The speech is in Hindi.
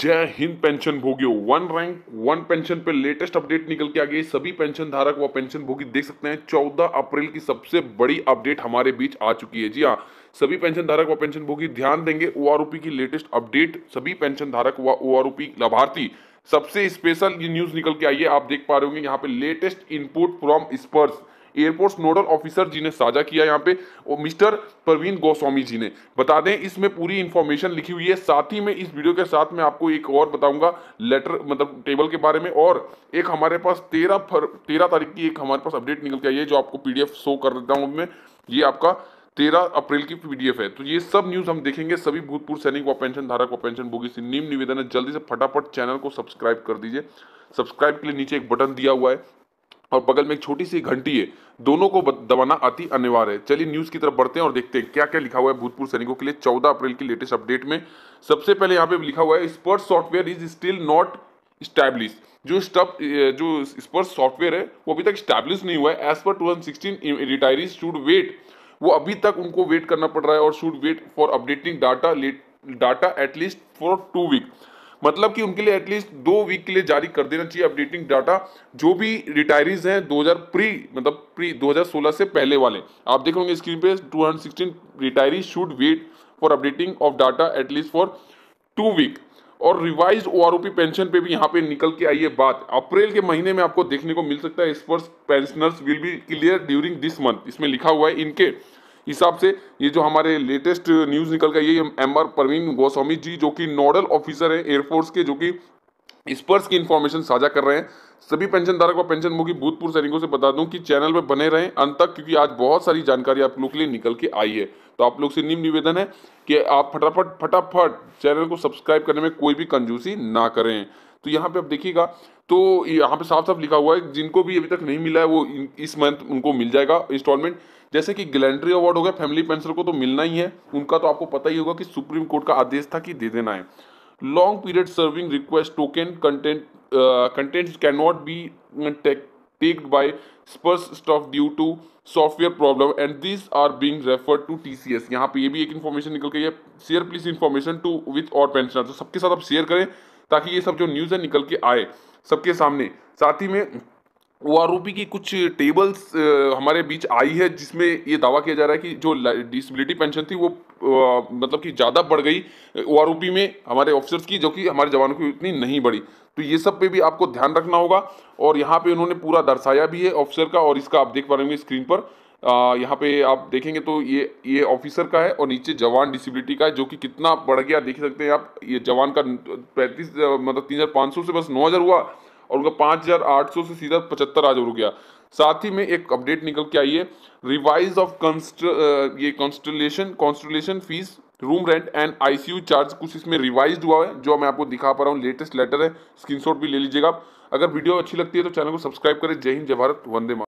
जय हिंद पेंशन भोगियों वन रैंक वन पेंशन पे लेटेस्ट अपडेट निकल के आ गई सभी पेंशन धारक व पेंशन भोगी देख सकते हैं चौदह अप्रैल की सबसे बड़ी अपडेट हमारे बीच आ चुकी है जी हाँ सभी पेंशन धारक व पेंशन भोगी ध्यान देंगे ओ की लेटेस्ट अपडेट सभी पेंशन धारक व ओ लाभार्थी सबसे स्पेशल ये न्यूज निकल के आई है आप देख पा रहे होंगे यहाँ पे latest input from Sparsh airport nodal officer ji ने साझा किया यहाँ पे और मिस्टर प्रवीण गोस्वामी जी ने बता दें इसमें पूरी इंफॉर्मेशन लिखी हुई है साथ ही में इस वीडियो के साथ में आपको एक और बताऊंगा लेटर मतलब टेबल के बारे में और एक हमारे पास तेरह फर तेरह तारीख की एक हमारे पास अपडेट निकल के आई है जो आपको पीडीएफ शो कर देता हूँ मैं ये आपका तेरह अप्रैल की पीडीएफ है तो ये सब न्यूज हम देखेंगे सभी भूतपूर्व सैनिक व पेंशन धारक व पेंशन भोगी से निम्न निवेदन है जल्दी से फटाफट चैनल को सब्सक्राइब कर दीजिए सब्सक्राइब के लिए नीचे एक बटन दिया हुआ है और बगल में एक छोटी सी घंटी है दोनों को दबाना अति अनिवार्य है चलिए न्यूज़ की तरफ बढ़ते हैं और देखते हैं क्या क्या लिखा हुआ है भूतपूर्व सैनिकों के लिए चौदह अप्रैल की लेटेस्ट अपडेट में सबसे पहले यहाँ पे लिखा हुआ है Sparsh software is still not establish जो स्टप जो स्पर्स सॉफ्टवेयर है वो अभी तक स्टैब्लिश नहीं हुआ है as per to retiree should wait वो अभी तक उनको वेट करना पड़ रहा है और should wait for updating data data at least for two week मतलब कि उनके लिए एटलीस्ट दो वीक के लिए जारी कर देना चाहिए अपडेटिंग डाटा जो भी रिटायरीज हैं 2000 प्री मतलब प्री 2016 से पहले वाले आप देख लोगे स्क्रीन पे 216 hundred retiree should wait for updating of data at least for two week और रिवाइज ओ पेंशन पे भी यहाँ पे निकल के आई है बात अप्रैल के महीने में आपको देखने को मिल सकता है Sparsh pensioners will be clear during this month इसमें लिखा हुआ है इनके हिसाब से ये जो हमारे लेटेस्ट न्यूज़ निकल गई ये एम आर प्रवीण गोस्वामी जी जो कि नोडल ऑफिसर है एयरफोर्स के जो कि स्पर्स की इन्फॉर्मेशन साझा कर रहे हैं सभी पेंशन धारक व पेंशन मुखी भूतपूर्व सैनिकों से बता दूं कि चैनल पर बने रहें अंत तक क्योंकि आज बहुत सारी जानकारी आप लोग के लिए निकल के आई है तो आप लोग से निम्न निवेदन है कि आप फटाफट फटाफट चैनल को सब्सक्राइब करने में कोई भी कंजूसी ना करें तो यहाँ पे आप देखिएगा तो यहाँ पे साफ साफ लिखा हुआ है जिनको भी अभी तक नहीं मिला है वो इस मंथ उनको मिल जाएगा इंस्टॉलमेंट जैसे कि गलेंड्री अवार्ड हो गया फैमिली पेंशन को तो मिलना ही है उनका तो आपको पता ही होगा कि सुप्रीम कोर्ट का आदेश था कि दे देना है long period serving request token content content can not be tacked by Sparsh staff due to software problem and this are being referred to T C S यहाँ ये भी एक इन्फॉर्मेशन निकल गई है share please information too with और पेंशनर तो सबके साथ आप शेयर करें ताकि ये सब जो न्यूज़ है निकल के आए सबके सामने साथ ही में ओ की कुछ टेबल्स हमारे बीच आई है जिसमें ये दावा किया जा रहा है कि जो डिसबिलिटी पेंशन थी वो मतलब कि ज़्यादा बढ़ गई ओ में हमारे ऑफिसर्स की जो कि हमारे जवानों की इतनी नहीं बढ़ी तो ये सब पे भी आपको ध्यान रखना होगा और यहाँ पे उन्होंने पूरा दर्शाया भी है ऑफिसर का और इसका आप देख पा रहे होंगे स्क्रीन पर यहाँ पे आप देखेंगे तो ये ये ऑफिसर का है और नीचे जवान डिसेबिलिटी का है जो कि कितना बढ़ गया देख सकते हैं आप ये जवान का पैंतीस मतलब तीन हज़ार सौ से बस नौ हज़ार हुआ और उनका पाँच हज़ार आठ सौ से सीधा पचहत्तर हज़ार हो गया साथ ही में एक अपडेट निकल के आई है रिवाइज ऑफ कंस्ट ये consultation consultation fees room rent and ICU charge कुछ इसमें रिवाइज हुआ है जो मैं आपको दिखा पा रहा हूँ लेटेस्ट लेटर है स्क्रीनशॉट भी ले लीजिएगा अगर वीडियो अच्छी लगती है तो चैनल को सब्सक्राइब करें जय हिंद जय भारत वंदे मा